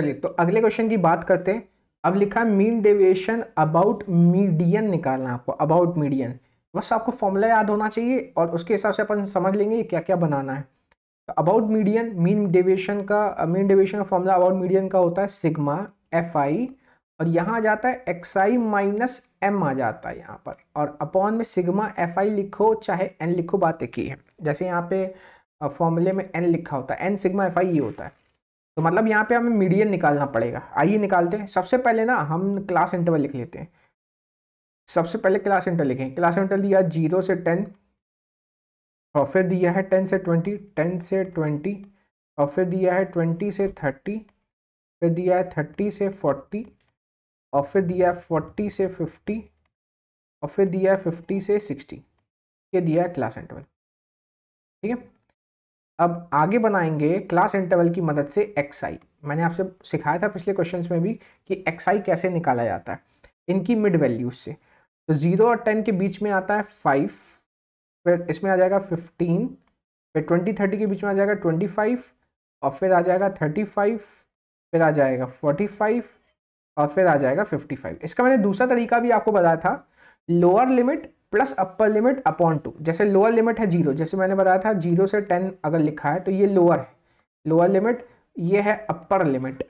चलिए तो अगले क्वेश्चन की बात करते हैं अब लिखा है मीन डेविएशन अबाउट मीडियन निकालना आपको अबाउट मीडियन बस आपको फॉर्मूला याद होना चाहिए और उसके हिसाब से अपन समझ लेंगे क्या क्या बनाना है तो अबाउट मीडियन मीन डेविएशन का मीन डेविएशन का फॉर्मूला अबाउट मीडियन का होता है सिग्मा एफ आई और यहाँ आ जाता है एक्स आई माइनस एम आ जाता है यहाँ पर और अपॉन में सिग्मा एफ आई लिखो चाहे एन लिखो बात एक ही है जैसे यहाँ पे फॉर्मूले में एन लिखा होता है एन सिग्मा एफ आई ये होता है तो मतलब यहाँ पे हमें मीडियन निकालना पड़ेगा आइए निकालते हैं सबसे पहले ना हम क्लास इंटरवल लिख लेते हैं सबसे पहले क्लास इंटर लिखें क्लास इंटर दिया जीरो से टेन और फिर दिया है टेन से ट्वेंटी टेन से ट्वेंटी और फिर दिया है ट्वेंटी से थर्टी फिर दिया है थर्टी से फोर्टी और फिर दिया है फोर्टी से फिफ्टी और फिर दिया है फिफ्टी से सिक्सटी ये दिया है क्लास इंटरवल ठीक है अब आगे बनाएंगे क्लास इंटरवल की मदद से एक्स आई मैंने आपसे सिखाया था पिछले क्वेश्चंस में भी कि एक्स आई कैसे निकाला जाता है इनकी मिड वैल्यूज से तो ज़ीरो और टेन के बीच में आता है फाइव फिर इसमें आ जाएगा फिफ्टीन फिर ट्वेंटी थर्टी के बीच में आ जाएगा ट्वेंटी फाइव और फिर आ जाएगा थर्टी फाइव फिर आ जाएगा फोर्टी फाइव और फिर आ जाएगा फिफ्टी फाइव इसका मैंने दूसरा तरीका भी आपको बताया था lower limit plus upper limit upon two जैसे लोअर लिमिट है जीरो जैसे मैंने बताया था जीरो से टेन अगर लिखा है तो ये लोअर है लोअर लिमिट ये है अपर लिमिट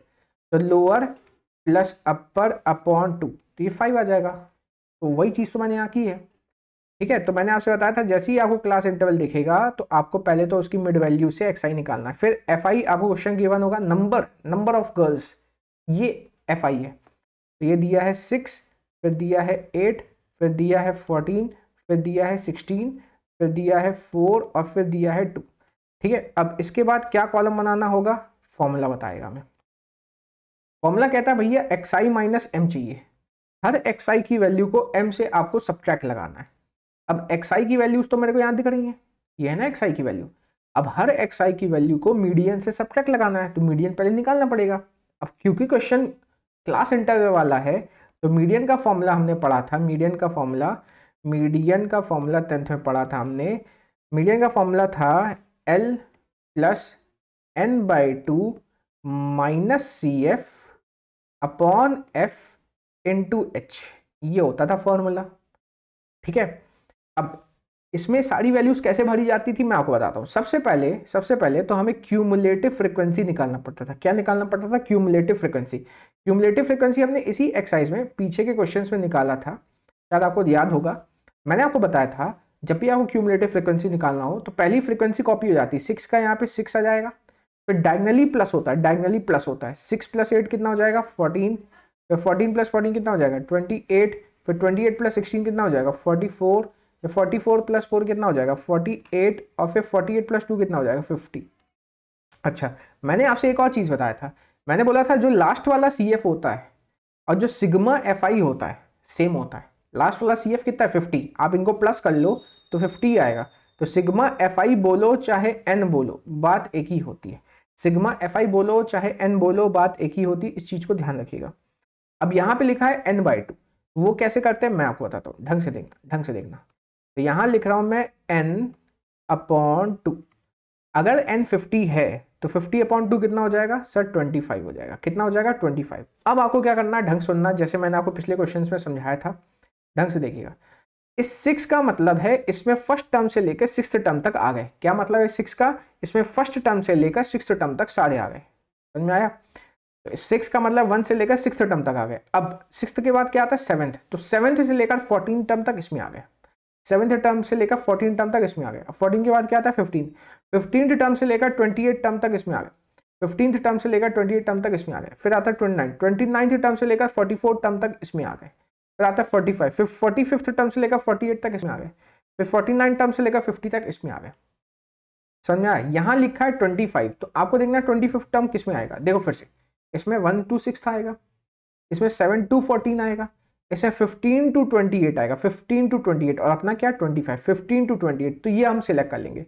तो lower plus upper upon two तो ये फाइव आ जाएगा तो वही चीज़ तो मैंने यहाँ की है ठीक है तो मैंने आपसे बताया था जैसे ही आपको क्लास इंटरवल दिखेगा तो आपको पहले तो उसकी मिड वैल्यू से एक्स आई निकालना है फिर एफ आई आपको क्वेश्चन गिवन होगा नंबर नंबर ऑफ गर्ल्स ये एफ आई है तो ये दिया है सिक्स फिर दिया है एट फिर दिया है फोर्टीन फिर दिया है सिक्सटीन फिर दिया है फोर और फिर दिया है टू ठीक है अब इसके बाद क्या कॉलम बनाना होगा फॉर्मूला बताएगा मैं फॉर्मूला कहता है भैया एक्स आई माइनस एम चाहिए हर एक्स आई की वैल्यू को एम से आपको सब्ट्रैक्ट लगाना है अब एक्स आई की वैल्यूज तो मेरे को याद दिख रही है ये है ना एक्स आई की वैल्यू अब हर एक्स आई की वैल्यू को मीडियन से सब्ट्रैक्ट लगाना है तो मीडियन पहले निकालना पड़ेगा अब क्योंकि क्वेश्चन क्लास इंटरव्यू वाला है तो मीडियन का फॉर्मूला हमने पढ़ा था मीडियन का फॉर्मूला मीडियन का फॉर्मूला टेंथ में पढ़ा था हमने मीडियन का फॉर्मूला था L plus N by two minus C F upon F into H ये होता था फॉर्मूला ठीक है अब इसमें सारी वैल्यूज़ कैसे भरी जाती थी मैं आपको बताता हूँ सबसे पहले सबसे पहले तो हमें क्यूमुलेटिव फ्रिक्वेंसी निकालना पड़ता था क्या निकालना पड़ता था क्यूमुलेटिव फ्रिक्वेंसी क्यूमुलेटिव फ्रिक्वेंसी हमने इसी एक्सरसाइज में पीछे के क्वेश्चन में निकाला था शायद आपको याद होगा मैंने आपको बताया था जब भी आपको क्यूमुलेटिव फ्रिक्वेंसी निकालना हो तो पहली फ्रिक्वेंसी कॉपी हो जाती है सिक्स का यहाँ पे सिक्स आ जाएगा फिर डायगनली प्लस होता है डायगनली प्लस होता है सिक्स प्लस एट कितना हो जाएगा फोर्टीन फिर फोर्टीन प्लस फोर्टीन कितना हो जाएगा ट्वेंटी एट फिर ट्वेंटी एट प्लस सिक्सटीन कितना हो जाएगा फोर्टी फोर ये फोर्टी फोर प्लस फोर कितना हो जाएगा फोर्टी एट और फिर फोर्टी एट प्लस टू कितना हो जाएगा फिफ्टी अच्छा मैंने आपसे एक और चीज़ बताया था मैंने बोला था जो लास्ट वाला सी एफ होता है और जो सिग्मा एफ आई होता है सेम होता है लास्ट वाला सी एफ कितना है फिफ्टी आप इनको प्लस कर लो तो फिफ्टी आएगा तो सिग्मा एफ आई बोलो चाहे एन बोलो बात एक ही होती है सिग्मा एफ आई बोलो चाहे एन बोलो बात एक ही होती इस चीज़ को ध्यान रखिएगा अब यहाँ पे लिखा है एन बाई टू वो कैसे करते हैं मैं आपको बताता हूँ ढंग से देखना ढंग से देखना तो यहां लिख रहा हूं मैं एन अपॉन टू अगर एन फिफ्टी है तो फिफ्टी अपॉन टू कितना हो जाएगा सर ट्वेंटी फाइव हो जाएगा कितना हो जाएगा ट्वेंटी फाइव अब आपको क्या करना है ढंग सुनना जैसे मैंने आपको पिछले क्वेश्चन में समझाया था ढंग से देखिएगा इस सिक्स का मतलब है इसमें फर्स्ट टर्म से लेकर सिक्स टर्म तक आ गए क्या मतलब है सिक्स का इसमें फर्स्ट टर्म से लेकर सिक्स टर्म तक सारे आ गए समझ में आया सिक्स तो का मतलब वन से लेकर सिक्स टर्म तक आ गए अब सिक्स के बाद क्या आता है सेवेंथ तो सेवेंथ से लेकर फोर्टीन टर्म तक इसमें आ गया सेवन्थ टर्म से लेकर फोर्टीन टर्म तक इसमें आ गया फोर्टीन के बाद क्या आता है फिफ्टीन फिफ्टीन टर्म से लेकर ट्वेंटी एट टर्म तक इसमें आ गया फिफ्टीन टर्म से लेकर ट्वेंटी एट टर्म तक इसमें आ गए फिर आता है twenty nine twenty ninth term से लेकर फोर्टी फोर टर्म तक इसमें आ गए फिर आता है forty five forty fifth term से लेकर फोर्टी एट तक इसमें आ गए फिर फोर्टी नाइन टर्म से लेकर फिफ्टी तक इसमें आ गए समझ आया यहाँ लिखा है ट्वेंटी फाइव तो आपको देखना है ट्वेंटी फिफ्थ टर्म किस में आएगा देखो फिर से इसमें वन टू सिक्स आएगा इसमें सेवन टू फोर्टीन आएगा इसमें 15 टू 28 आएगा 15 टू 28 और अपना क्या 25 15 टू 28 तो ये हम सिलेक्ट कर लेंगे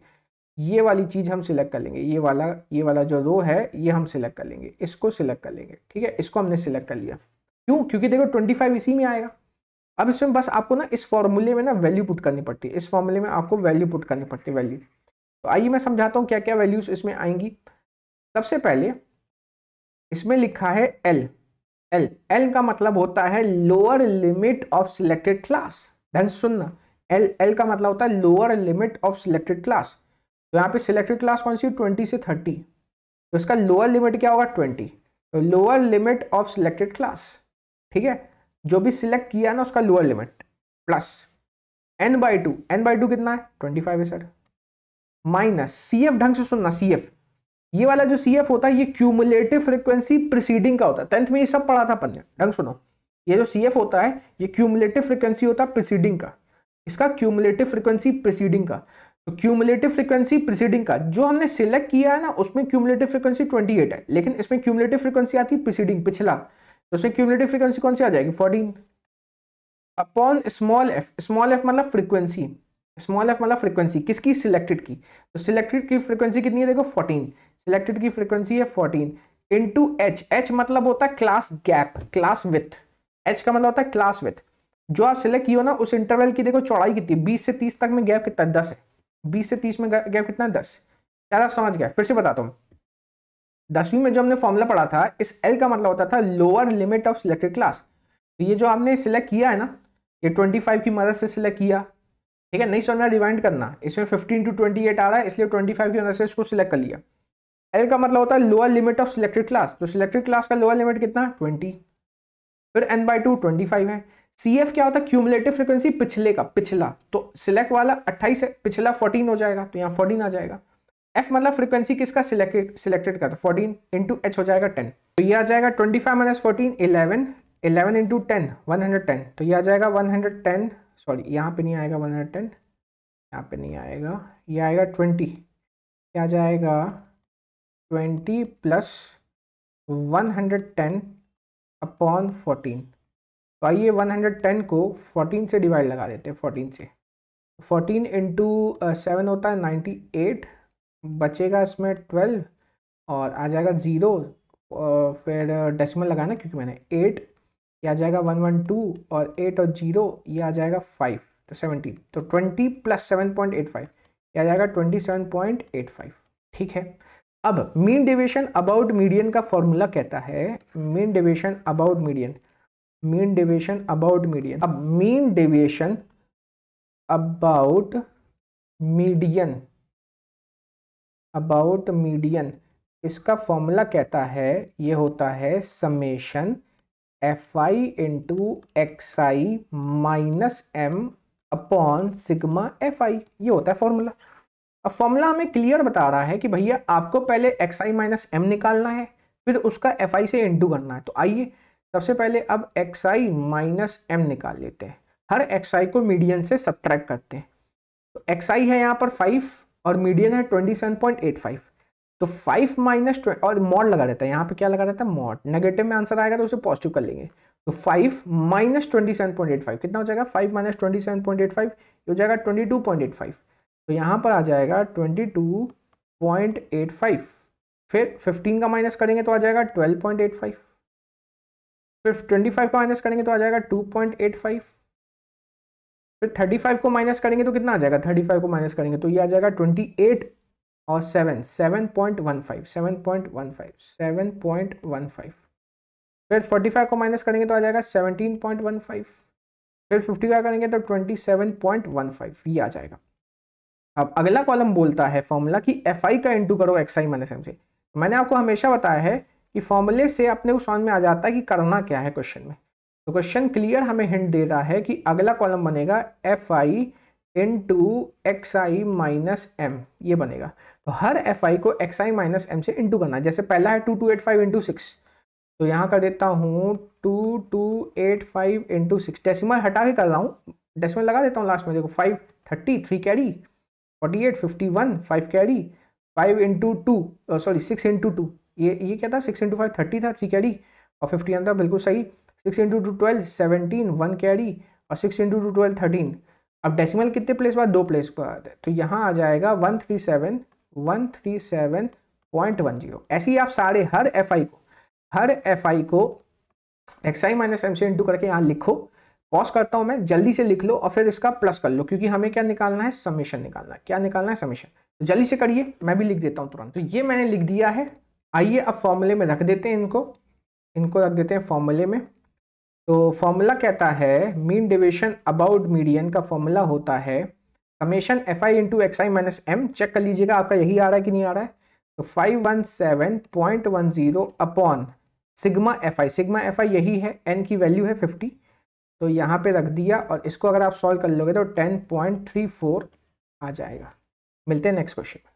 ये वाली चीज़ हम सिलेक्ट कर लेंगे ये वाला ये वाला जो रो है ये हम सिलेक्ट कर लेंगे इसको सिलेक्ट कर लेंगे ठीक है इसको हमने सिलेक्ट कर लिया क्यों क्योंकि देखो 25 इसी में आएगा अब इसमें बस आपको ना इस फॉर्मूले में ना वैल्यू पुट करनी पड़ती है इस फॉर्मूले में आपको वैल्यू पुट करनी पड़ती है वैल्यू तो आइए मैं समझाता हूँ क्या क्या वैल्यूज इसमें आएंगी सबसे पहले इसमें लिखा है एल एल एल का मतलब होता है lower limit of selected class ध्यान सुनना एल एल का मतलब होता है lower limit of selected class तो यहाँ पे सिलेक्टेड क्लास कौन सी ट्वेंटी से थर्टी तो इसका लोअर लिमिट क्या होगा ट्वेंटी तो lower limit of selected class ठीक है जो भी सिलेक्ट किया ना उसका lower limit plus N by two N by two कितना है ट्वेंटी फाइव है सर माइनस सी एफ ढंग से सुनना सी एफ ये वाला जो सी होता है ये क्यूमुलेटिव फ्रिक्वेंसी प्रिसीडिंग का होता है टेंथ में ये सब पढ़ा था अपन ने ढंग सुनो ये जो सी होता है ये क्यूमुलेटिव फ्रिक्वेंसी होता है प्रिसीडिंग का इसका क्यूमुलेटिव फ्रिक्वेंसी प्रिसीडिंग का तो क्यूमुलेटिव फ्रिक्वेंसी प्रिसीडिंग का जो हमने सिलेक्ट किया है ना उसमें क्यूमुलेटिव फ्रिक्वेंसी ट्वेंटी है लेकिन इसमें क्यूमुलेटिव फ्रिक्वेंसी आती है प्रिसीडिंग पिछला तो उसमें क्यूमुलेटिव फ्रिक्वेंसी कौन सी आ जाएगी fourteen upon small F small F मतलब फ्रिक्वेंसी स्मॉल एफ मतलब फ्रीक्वेंसी किसकी सिलेक्टेड की तो सिलेक्टेड की फ्रीक्वेंसी कितनी है देखो फोर्टीन सिलेक्टेड की फ्रीक्वेंसी है फोर्टीन टू एच एच मतलब होता है class gap class width H का मतलब होता है क्लास विथ जो आप सिलेक्ट की हो ना उस इंटरवल की देखो चौड़ाई कितनी बीस से तीस तक में गैप कितना दस है बीस से तीस में गैप कितना है दस क्या आप समझ गया फिर से बताता हूँ दसवीं में जो हमने फॉर्मूला पढ़ा था इस एल का मतलब होता था lower limit of selected class तो ये जो हमने सिलेक्ट किया है ना ये ट्वेंटी फाइव की मदद से सिलेक्ट किया ठीक है नहीं समझना डिवाइड करना इसमें फिफ्टीन टू ट्वेंटी आ रहा है इसलिए 25 की अंदर से इसको सिलेक्ट कर लिया एल का मतलब होता है lower limit of selected class तो सिलेक्टेड क्लास का लोअर लिमिट कितना ट्वेंटी फिर N by two twenty five है सी एफ क्या होता है क्यूमुलेटिव फ्रिक्वेंसी पिछले का पिछला तो सिलेक्ट वाला अट्ठाईस है पिछला फोर्टीन हो जाएगा तो यहाँ फोर्टीन आ जाएगा एफ मतलब फ्रिक्वेंसी किसका सिलेक्टेड सिलेक्टेड का फोर्टीन इंटू एच हो जाएगा टेन तो ये आ जाएगा twenty five minus fourteen eleven eleven into ten one hundred ten तो यह आ जाएगा वन हंड्रेड टेन सॉरी यहाँ पे नहीं आएगा वन हंड्रेड टेन यहाँ पर नहीं आएगा ये आएगा ट्वेंटी क्या जाएगा twenty plus one hundred ten upon fourteen तो आइए वन हंड्रेड टेन को फोर्टीन से डिवाइड लगा देते हैं फोर्टीन से फोर्टीन इंटू सेवन होता है नाइन्टी एट बचेगा इसमें ट्वेल्व और आ जाएगा ज़ीरो फिर डेसिमल लगाना क्योंकि मैंने एट ये आ जाएगा वन वन टू और एट और जीरो ये आ जाएगा फाइव तो सेवनटीन तो twenty plus seven point eight five ये आ जाएगा twenty seven point eight five ठीक है अब मीन डिवेशन अबाउट मीडियन का फॉर्मूला कहता है mean deviation about median mean deviation about median अब mean deviation about median about median इसका फॉर्मूला कहता है ये होता है summation F I into X I minus M upon sigma F I ये होता है फॉर्मूला अब फॉर्मूला हमें क्लियर बता रहा है कि भैया आपको पहले एक्स आई माइनस एम निकालना है फिर उसका एफ आई से इंटू करना है तो आइए सबसे पहले अब एक्स आई माइनस एम निकाल लेते हैं हर एक्स आई को मीडियन से सब्ट्रैक्ट करते हैं तो एक्स आई है यहाँ पर फाइव और मीडियन है twenty seven point eight five तो फाइव माइनस ट्वेंटी और मॉड लगा रहता है यहाँ पे क्या लगा रहता है मॉड नेगेटिव में आंसर आएगा तो उसे पॉजिटिव कर लेंगे तो five minus twenty seven point eight five कितना हो जाएगा five minus twenty seven point eight five हो जाएगा twenty two point eight five तो यहाँ पर आ जाएगा twenty two point eight five फिर फिफ्टीन का माइनस करेंगे तो आ जाएगा ट्वेल्व पॉइंट एट फाइव फिर ट्वेंटी फाइव का माइनस करेंगे तो आ जाएगा टू पॉइंट एट फाइव फिर थर्टी फाइव को माइनस करेंगे तो कितना आ जाएगा थर्टी फाइव को माइनस करेंगे तो ये आ जाएगा ट्वेंटी एट और seven seven point one five seven point one five seven point one five फिर फोर्टी फाइव को माइनस करेंगे तो आ जाएगा सेवनटीन पॉइंट वन फाइव फिर फिफ्टी फाइव करेंगे तो twenty seven point one five ये आ जाएगा अब अगला कॉलम बोलता है फॉर्मूला कि एफ आई का इंटू करो एक्स आई माइनस एम से मैंने आपको हमेशा बताया है कि फॉर्मूले से अपने को समझ में आ जाता है कि करना क्या है क्वेश्चन में तो क्वेश्चन क्लियर हमें हिंट दे रहा है कि अगला कॉलम बनेगा F I into X I minus M ये बनेगा तो हर एफ आई को एक्स आई माइनस एम से इंटू करना है जैसे पहला है two two eight five into six तो यहाँ कर देता हूँ two two eight five into six decimal हटा के कर रहा हूँ डेसिमल लगा देता हूँ लास्ट में देखो five thirty three carry forty eight fifty one five carry five into two sorry six into two ये ये क्या था सिक्स इंटू फाइव थर्टी था थ्री कैरी और फिफ्टी वन था बिल्कुल सही six into two twelve seventeen one carry और six into two twelve thirteen अब डेसिमल कितने प्लेस पर दो प्लेस पर तो यहाँ आ जाएगा one three seven one three seven point one zero ऐसे ही आप सारे हर एफ आई को हर एफ आई को एक्स आई माइनस एम सी इंटू करके यहाँ लिखो पॉज करता हूँ मैं जल्दी से लिख लो और फिर इसका प्लस कर लो क्योंकि हमें क्या निकालना है समीशन निकालना है क्या निकालना है समीशन तो जल्दी से करिए मैं भी लिख देता हूँ तुरंत तो ये मैंने लिख दिया है आइए अब फॉर्मूले में रख देते हैं इनको इनको रख देते हैं फॉर्मूले में तो फॉर्मूला कहता है मीन डिवेशन अबाउट मीडियन का फॉर्मूला होता है summation F I into X I minus M check कर लीजिएगा आपका यही आ रहा है कि नहीं आ रहा है तो five one seven point one zero upon sigma F I sigma F I यही है एन की वैल्यू है फिफ्टी तो यहाँ पे रख दिया और इसको अगर आप सॉल्व कर लोगे तो टेन पॉइंट थ्री फोर आ जाएगा मिलते हैं नेक्स्ट क्वेश्चन